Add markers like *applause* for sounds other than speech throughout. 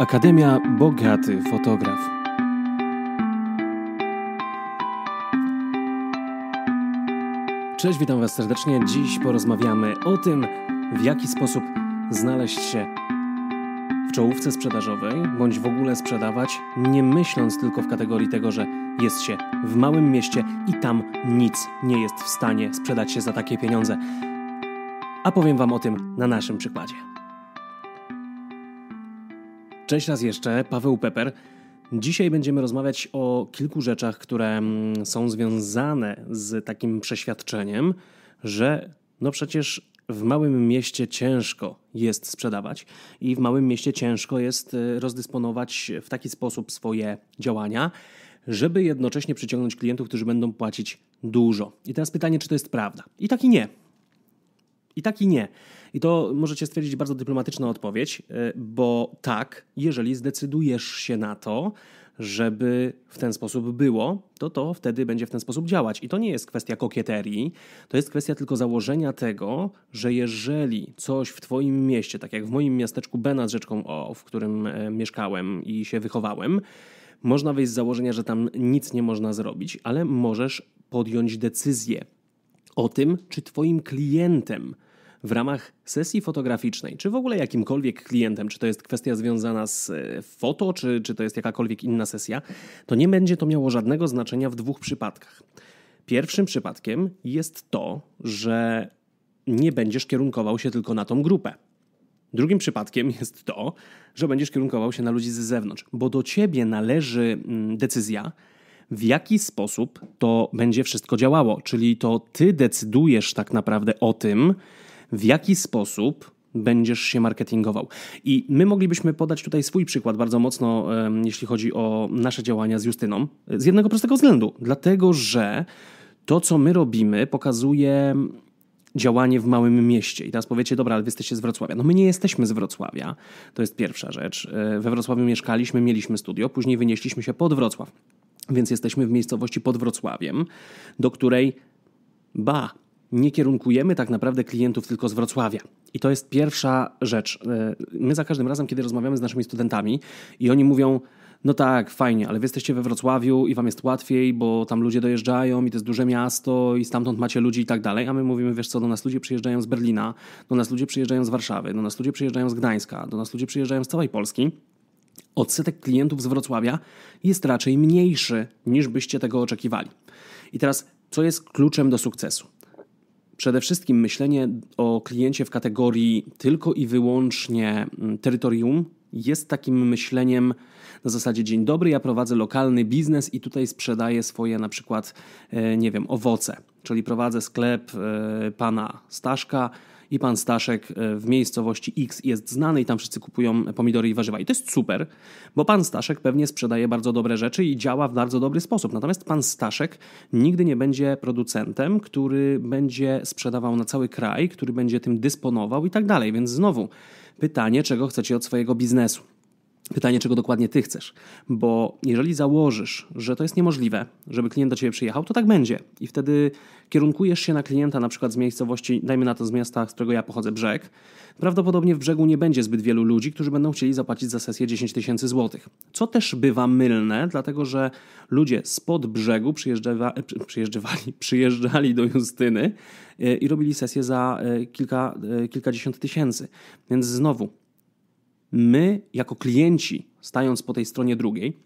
Akademia Bogaty Fotograf. Cześć, witam Was serdecznie. Dziś porozmawiamy o tym, w jaki sposób znaleźć się w czołówce sprzedażowej, bądź w ogóle sprzedawać, nie myśląc tylko w kategorii tego, że jest się w małym mieście i tam nic nie jest w stanie sprzedać się za takie pieniądze. A powiem Wam o tym na naszym przykładzie. Cześć raz jeszcze, Paweł Pepper. Dzisiaj będziemy rozmawiać o kilku rzeczach, które mm, są związane z takim przeświadczeniem, że no przecież w małym mieście ciężko jest sprzedawać i w małym mieście ciężko jest y, rozdysponować w taki sposób swoje działania, żeby jednocześnie przyciągnąć klientów, którzy będą płacić dużo. I teraz pytanie, czy to jest prawda? I tak i nie. I tak i nie. I to możecie stwierdzić bardzo dyplomatyczna odpowiedź, e, bo tak, jeżeli zdecydujesz się na to, żeby w ten sposób było, to to wtedy będzie w ten sposób działać. I to nie jest kwestia kokieterii, to jest kwestia tylko założenia tego, że jeżeli coś w Twoim mieście, tak jak w moim miasteczku B nad rzeczką O, w którym e, mieszkałem i się wychowałem, można wyjść z założenia, że tam nic nie można zrobić, ale możesz podjąć decyzję o tym, czy Twoim klientem w ramach sesji fotograficznej, czy w ogóle jakimkolwiek klientem, czy to jest kwestia związana z e, foto, czy, czy to jest jakakolwiek inna sesja, to nie będzie to miało żadnego znaczenia w dwóch przypadkach. Pierwszym przypadkiem jest to, że nie będziesz kierunkował się tylko na tą grupę. Drugim przypadkiem *laughs* jest to, że będziesz kierunkował się na ludzi z zewnątrz, bo do ciebie należy mm, decyzja, w jaki sposób to będzie wszystko działało. Czyli to ty decydujesz tak naprawdę o tym, w jaki sposób będziesz się marketingował. I my moglibyśmy podać tutaj swój przykład bardzo mocno, jeśli chodzi o nasze działania z Justyną, z jednego prostego względu. Dlatego, że to, co my robimy, pokazuje działanie w małym mieście. I teraz powiecie, dobra, ale wy jesteście z Wrocławia. No my nie jesteśmy z Wrocławia. To jest pierwsza rzecz. E, we Wrocławiu mieszkaliśmy, mieliśmy studio, później wynieśliśmy się pod Wrocław. Więc jesteśmy w miejscowości pod Wrocławiem, do której ba, nie kierunkujemy tak naprawdę klientów tylko z Wrocławia. I to jest pierwsza rzecz. E, my za każdym razem, kiedy rozmawiamy z naszymi studentami i oni mówią, no tak, fajnie, ale wy jesteście we Wrocławiu i wam jest łatwiej, bo tam ludzie dojeżdżają i to jest duże miasto i stamtąd macie ludzi i tak dalej, a my mówimy, wiesz co, do nas ludzie przyjeżdżają z Berlina, do nas ludzie przyjeżdżają z Warszawy, do nas ludzie przyjeżdżają z Gdańska, do nas ludzie przyjeżdżają z całej Polski odsetek klientów z Wrocławia jest raczej mniejszy niż byście tego oczekiwali. I teraz, co jest kluczem do sukcesu? Przede wszystkim myślenie o kliencie w kategorii tylko i wyłącznie mm, terytorium jest takim myśleniem na zasadzie dzień dobry, ja prowadzę lokalny biznes i tutaj sprzedaję swoje na przykład, e, nie wiem, owoce. Czyli prowadzę sklep e, pana Staszka, i pan Staszek e, w miejscowości X jest znany i tam wszyscy kupują pomidory i warzywa. I to jest super, bo pan Staszek pewnie sprzedaje bardzo dobre rzeczy i działa w bardzo dobry sposób. Natomiast pan Staszek nigdy nie będzie producentem, który będzie sprzedawał na cały kraj, który będzie tym dysponował i tak dalej. Więc znowu pytanie, czego chcecie od swojego biznesu. Pytanie, czego dokładnie ty chcesz, bo jeżeli założysz, że to jest niemożliwe, żeby klient do ciebie przyjechał, to tak będzie. I wtedy kierunkujesz się na klienta na przykład z miejscowości, dajmy na to z miasta, z którego ja pochodzę, Brzeg. Prawdopodobnie w Brzegu nie będzie zbyt wielu ludzi, którzy będą chcieli zapłacić za sesję 10 tysięcy złotych. Co też bywa mylne, dlatego że ludzie spod Brzegu przyjeżdżali, *laughs* przyjeżdżali do Justyny e, i robili sesję za e, kilka, e, kilkadziesiąt tysięcy. Więc znowu, my jako klienci, stając po tej stronie drugiej,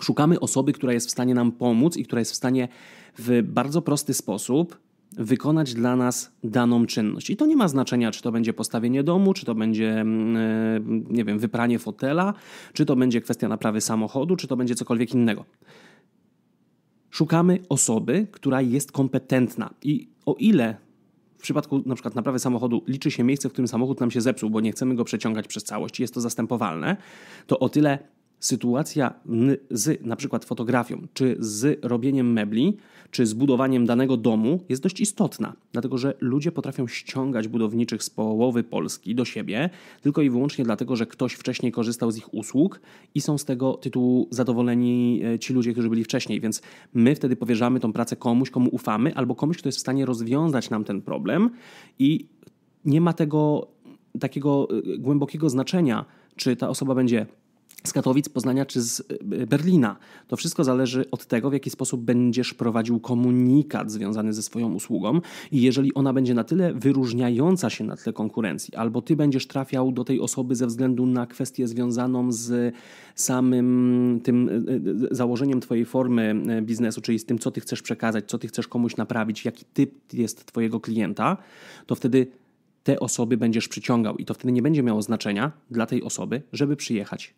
szukamy osoby, która jest w stanie nam pomóc i która jest w stanie w bardzo prosty sposób wykonać dla nas daną czynność. I to nie ma znaczenia, czy to będzie postawienie domu, czy to będzie, mm, e, nie wiem, wypranie fotela, czy to będzie kwestia naprawy samochodu, czy to będzie cokolwiek innego. Szukamy osoby, która jest kompetentna. I o ile w przypadku na przykład naprawy samochodu liczy się miejsce, w którym samochód nam się zepsuł, bo nie chcemy go przeciągać przez całość, jest to zastępowalne, to o tyle sytuacja z na przykład fotografią, czy z robieniem mebli, czy z budowaniem danego domu jest dość istotna, dlatego że ludzie potrafią ściągać budowniczych z połowy Polski do siebie tylko i wyłącznie dlatego, że ktoś wcześniej korzystał z ich usług i są z tego tytułu zadowoleni e, ci ludzie, którzy byli wcześniej, więc my wtedy powierzamy tą pracę komuś, komu ufamy, albo komuś, kto jest w stanie rozwiązać nam ten problem i nie ma tego takiego e, głębokiego znaczenia, czy ta osoba będzie z Katowic, Poznania czy z e, e, Berlina. To wszystko zależy od tego, w jaki sposób będziesz prowadził komunikat związany ze swoją usługą i jeżeli ona będzie na tyle wyróżniająca się na tle konkurencji, albo ty będziesz trafiał do tej osoby ze względu na kwestię związaną z samym tym e, założeniem twojej formy biznesu, czyli z tym, co ty chcesz przekazać, co ty chcesz komuś naprawić, jaki typ jest twojego klienta, to wtedy te osoby będziesz przyciągał i to wtedy nie będzie miało znaczenia dla tej osoby, żeby przyjechać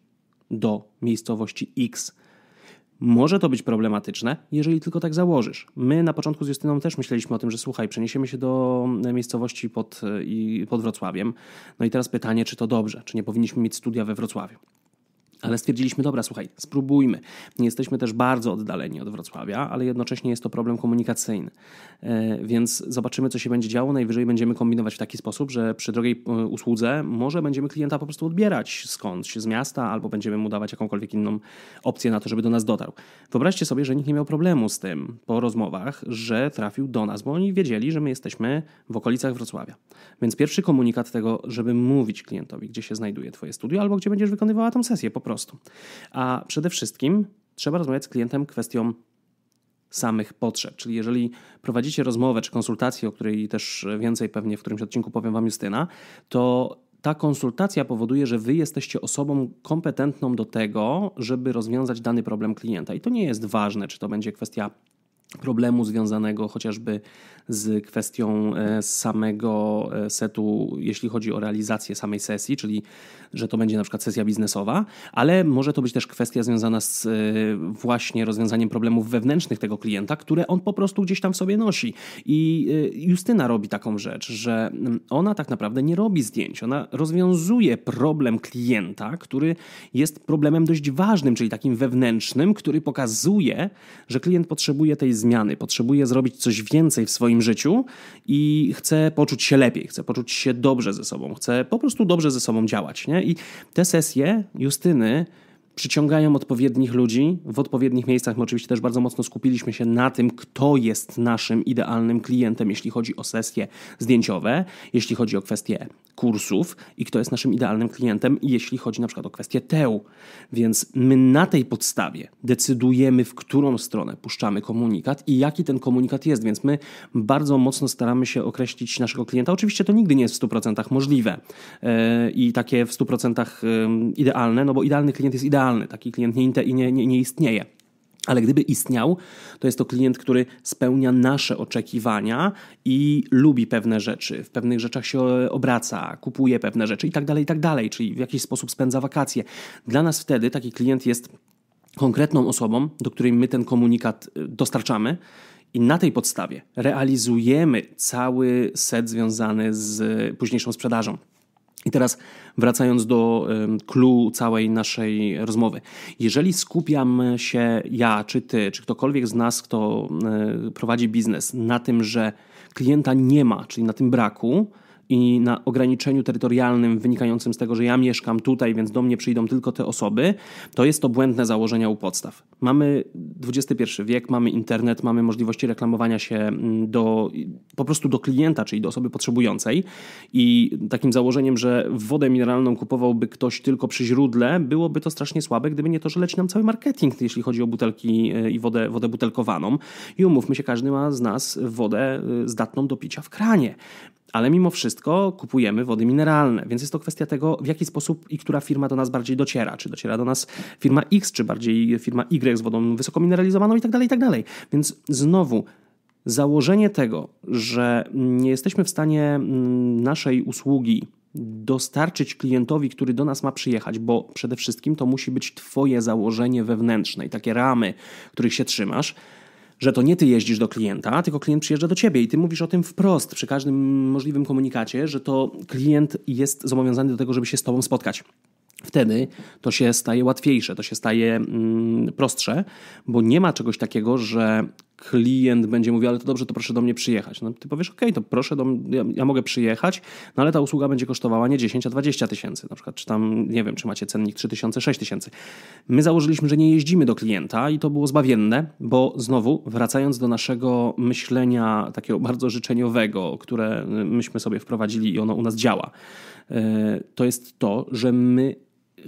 do miejscowości X. Może to być problematyczne, jeżeli tylko tak założysz. My na początku z Justyną też myśleliśmy o tym, że słuchaj, przeniesiemy się do e, miejscowości pod, e, pod Wrocławiem. No i teraz pytanie, czy to dobrze, czy nie powinniśmy mieć studia we Wrocławiu. Ale stwierdziliśmy, dobra, słuchaj, spróbujmy. Nie jesteśmy też bardzo oddaleni od Wrocławia, ale jednocześnie jest to problem komunikacyjny. E, więc zobaczymy, co się będzie działo. Najwyżej będziemy kombinować w taki sposób, że przy drogiej e, usłudze może będziemy klienta po prostu odbierać skądś, z miasta, albo będziemy mu dawać jakąkolwiek inną opcję na to, żeby do nas dotarł. Wyobraźcie sobie, że nikt nie miał problemu z tym po rozmowach, że trafił do nas, bo oni wiedzieli, że my jesteśmy w okolicach Wrocławia. Więc pierwszy komunikat tego, żeby mówić klientowi, gdzie się znajduje Twoje studio, albo gdzie będziesz wykonywała tę sesję po prostu prostu. A przede wszystkim trzeba rozmawiać z klientem kwestią samych potrzeb. Czyli jeżeli prowadzicie rozmowę czy konsultację, o której też więcej pewnie w którymś odcinku powiem Wam Justyna, to ta konsultacja powoduje, że wy jesteście osobą kompetentną do tego, żeby rozwiązać dany problem klienta. I to nie jest ważne, czy to będzie kwestia problemu związanego chociażby z kwestią e, samego e, setu, jeśli chodzi o realizację samej sesji, czyli że to będzie na przykład sesja biznesowa, ale może to być też kwestia związana z e, właśnie rozwiązaniem problemów wewnętrznych tego klienta, które on po prostu gdzieś tam w sobie nosi. I Justyna robi taką rzecz, że mm, ona tak naprawdę nie robi zdjęć, ona rozwiązuje problem klienta, który jest problemem dość ważnym, czyli takim wewnętrznym, który pokazuje, że klient potrzebuje tej zmiany, potrzebuje zrobić coś więcej w swoim życiu i chce poczuć się lepiej, chce poczuć się dobrze ze sobą, chce po prostu dobrze ze sobą działać. Nie? I te sesje Justyny przyciągają odpowiednich ludzi w odpowiednich miejscach. My oczywiście też bardzo mocno skupiliśmy się na tym, kto jest naszym idealnym klientem, jeśli chodzi o sesje zdjęciowe, jeśli chodzi o kwestie kursów i kto jest naszym idealnym klientem, jeśli chodzi na przykład o kwestie TEU. Więc my na tej podstawie decydujemy, w którą stronę puszczamy komunikat i jaki ten komunikat jest, więc my bardzo mocno staramy się określić naszego klienta. Oczywiście to nigdy nie jest w 100% możliwe e, i takie w 100% idealne, no bo idealny klient jest idealny Taki klient nie, nie, nie, nie istnieje. Ale gdyby istniał, to jest to klient, który spełnia nasze oczekiwania i lubi pewne rzeczy, w pewnych rzeczach się obraca, kupuje pewne rzeczy i tak dalej, i tak dalej, czyli w jakiś sposób spędza wakacje. Dla nas wtedy taki klient jest konkretną osobą, do której my ten komunikat y, dostarczamy. I na tej podstawie realizujemy cały set związany z y, późniejszą sprzedażą. I teraz wracając do clue całej naszej rozmowy. Jeżeli skupiam się ja, czy ty, czy ktokolwiek z nas, kto e, prowadzi biznes, na tym, że klienta nie ma, czyli na tym braku, i na ograniczeniu terytorialnym wynikającym z tego, że ja mieszkam tutaj, więc do mnie przyjdą tylko te osoby, to jest to błędne założenie u podstaw. Mamy XXI wiek, mamy internet, mamy możliwości reklamowania się mm, do, po prostu do klienta, czyli do osoby potrzebującej i takim założeniem, że wodę mineralną kupowałby ktoś tylko przy źródle, byłoby to strasznie słabe, gdyby nie to, że leci nam cały marketing, jeśli chodzi o butelki e, i wodę, wodę butelkowaną. I umówmy się, każdy ma z nas wodę e, zdatną do picia w kranie ale mimo wszystko kupujemy wody mineralne, więc jest to kwestia tego, w jaki sposób i która firma do nas bardziej dociera. Czy dociera do nas firma X, czy bardziej firma Y z wodą wysoko mineralizowaną i tak dalej, i tak dalej. Więc znowu założenie tego, że nie jesteśmy w stanie mm, naszej usługi dostarczyć klientowi, który do nas ma przyjechać, bo przede wszystkim to musi być Twoje założenie wewnętrzne i takie ramy, których się trzymasz że to nie ty jeździsz do klienta, tylko klient przyjeżdża do ciebie i ty mówisz o tym wprost przy każdym możliwym komunikacie, że to klient jest zobowiązany do tego, żeby się z tobą spotkać. Wtedy to się staje łatwiejsze, to się staje mm, prostsze, bo nie ma czegoś takiego, że klient będzie mówił, ale to dobrze, to proszę do mnie przyjechać. No, ty powiesz, okej, okay, to proszę, do, ja, ja, mogę przyjechać, no ale ta usługa będzie kosztowała nie 10, a 20 tysięcy na przykład, czy tam, nie wiem, czy macie cennik 3 tysiące, 6 tysięcy. My założyliśmy, że nie jeździmy do klienta i to było zbawienne, bo znowu, wracając do naszego myślenia takiego bardzo życzeniowego, które y, myśmy sobie wprowadzili i ono u nas działa, y, to jest to, że my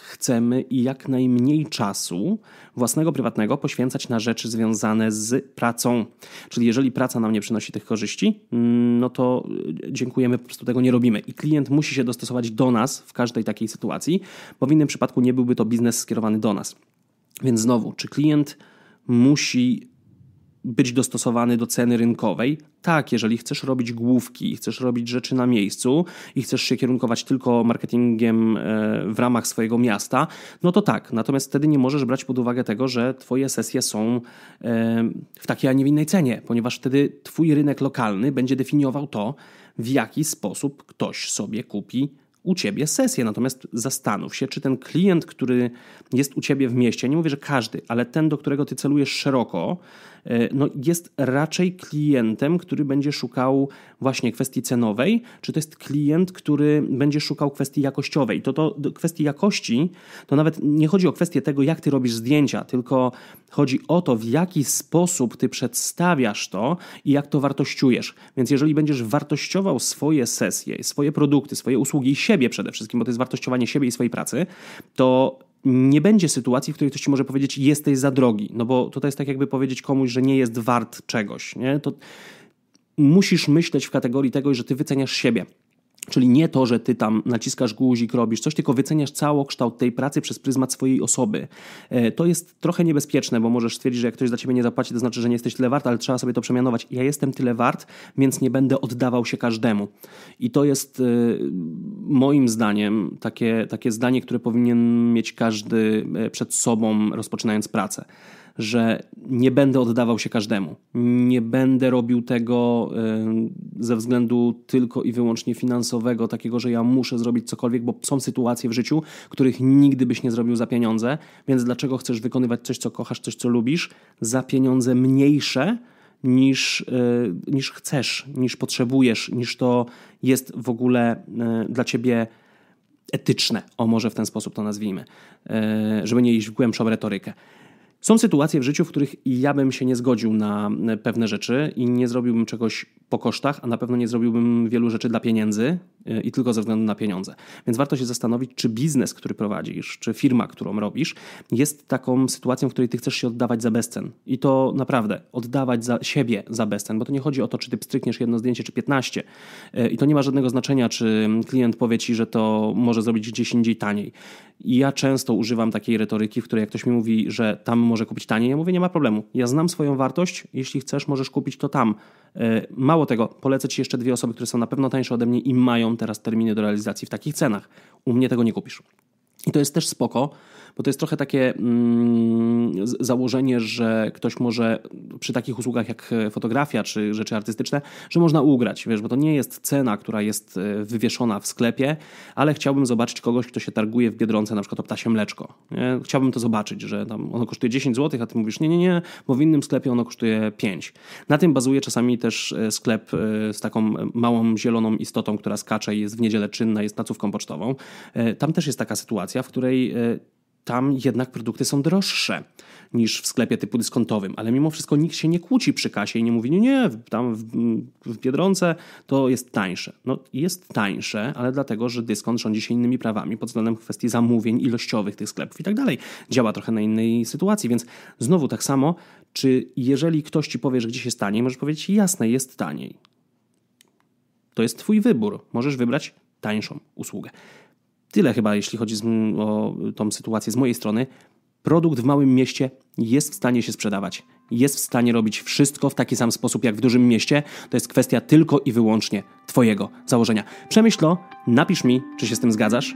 chcemy i jak najmniej czasu własnego, prywatnego poświęcać na rzeczy związane z pracą. Czyli jeżeli praca nam nie przynosi tych korzyści, mm, no to y, dziękujemy, po prostu tego nie robimy. I klient musi się dostosować do nas w każdej takiej sytuacji, bo w innym przypadku nie byłby to biznes skierowany do nas. Więc znowu, czy klient musi być dostosowany do ceny rynkowej. Tak, jeżeli chcesz robić główki i chcesz robić rzeczy na miejscu i chcesz się kierunkować tylko marketingiem e, w ramach swojego miasta, no to tak. Natomiast wtedy nie możesz brać pod uwagę tego, że Twoje sesje są e, w takiej, a nie w innej cenie, ponieważ wtedy Twój rynek lokalny będzie definiował to, w jaki sposób ktoś sobie kupi u ciebie sesję. Natomiast zastanów się, czy ten klient, który jest u ciebie w mieście, nie mówię, że każdy, ale ten, do którego ty celujesz szeroko, E, no jest raczej klientem, który będzie szukał właśnie kwestii cenowej, czy to jest klient, który będzie szukał kwestii jakościowej. To, to kwestii jakości to nawet nie chodzi o kwestię tego, jak ty robisz zdjęcia, tylko chodzi o to, w jaki sposób ty przedstawiasz to i jak to wartościujesz. Więc jeżeli będziesz wartościował swoje sesje, swoje produkty, swoje usługi i siebie przede wszystkim, bo to jest wartościowanie siebie i swojej pracy, to nie będzie sytuacji, w której ktoś ci może powiedzieć, jesteś za drogi. No bo tutaj jest tak, jakby powiedzieć komuś, że nie jest wart czegoś. Nie? To musisz myśleć w kategorii tego, że ty wyceniasz siebie. Czyli nie to, że ty tam naciskasz guzik, robisz coś, tylko wyceniasz kształt tej pracy przez pryzmat swojej osoby. E, to jest trochę niebezpieczne, bo możesz stwierdzić, że jak ktoś za ciebie nie zapłaci, to znaczy, że nie jesteś tyle wart, ale trzeba sobie to przemianować. Ja jestem tyle wart, więc nie będę oddawał się każdemu. I to jest e, moim zdaniem takie, takie zdanie, które powinien mieć każdy e, przed sobą, rozpoczynając pracę że nie będę oddawał się każdemu. Nie będę robił tego ze względu tylko i wyłącznie finansowego, takiego, że ja muszę zrobić cokolwiek, bo są sytuacje w życiu, których nigdy byś nie zrobił za pieniądze, więc dlaczego chcesz wykonywać coś, co kochasz, coś, co lubisz, za pieniądze mniejsze, niż, e, niż chcesz, niż potrzebujesz, niż to jest w ogóle e, dla ciebie etyczne, o może w ten sposób to nazwijmy, e, żeby nie iść w głębszą retorykę. Są sytuacje w życiu, w których ja bym się nie zgodził na pewne rzeczy i nie zrobiłbym czegoś po kosztach, a na pewno nie zrobiłbym wielu rzeczy dla pieniędzy y, i tylko ze względu na pieniądze. Więc warto się zastanowić, czy biznes, który prowadzisz, czy firma, którą robisz, jest taką sytuacją, w której ty chcesz się oddawać za bezcen. I to naprawdę, oddawać za siebie za bezcen, bo to nie chodzi o to, czy ty pstrykniesz jedno zdjęcie, czy 15. Y, I to nie ma żadnego znaczenia, czy klient powie ci, że to może zrobić gdzieś indziej taniej. I ja często używam takiej retoryki, w której jak ktoś mi mówi, że tam może kupić taniej, ja mówię, nie ma problemu. Ja znam swoją wartość, jeśli chcesz, możesz kupić to tam. Y, Mało Mało tego, polecę Ci jeszcze dwie osoby, które są na pewno tańsze ode mnie i mają teraz terminy do realizacji w takich cenach. U mnie tego nie kupisz. I to jest też spoko, bo to jest trochę takie mm, założenie, że ktoś może przy takich usługach jak e, fotografia czy rzeczy artystyczne, że można ugrać, wiesz, bo to nie jest cena, która jest e, wywieszona w sklepie, ale chciałbym zobaczyć kogoś, kto się targuje w Biedronce na przykład o ptasie mleczko. Nie? Chciałbym to zobaczyć, że tam ono kosztuje 10 zł, a ty mówisz nie, nie, nie, bo w innym sklepie ono kosztuje 5. Na tym bazuje czasami też e, sklep z taką małą zieloną istotą, która skacze i jest w niedzielę czynna, jest placówką pocztową. Tam też jest taka sytuacja, w której tam jednak produkty są droższe niż w sklepie typu dyskontowym, ale mimo wszystko nikt się nie kłóci przy kasie i nie mówi, nie, nie tam w, w Biedronce to jest tańsze. No jest tańsze, ale dlatego, że dyskont rządzi się innymi prawami pod względem kwestii zamówień ilościowych tych sklepów i tak dalej. Działa trochę na innej sytuacji, więc znowu tak samo, czy jeżeli ktoś ci powie, że gdzieś jest taniej, możesz powiedzieć, jasne, jest taniej. To jest twój wybór. Możesz wybrać tańszą usługę. Tyle chyba, jeśli chodzi z, o tą sytuację z mojej strony. Produkt w małym mieście jest w stanie się sprzedawać. Jest w stanie robić wszystko w taki sam sposób jak w dużym mieście. To jest kwestia tylko i wyłącznie Twojego założenia. Przemyśl to, napisz mi, czy się z tym zgadzasz.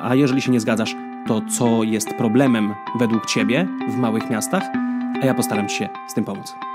A jeżeli się nie zgadzasz, to co jest problemem według Ciebie w małych miastach, a ja postaram się z tym pomóc.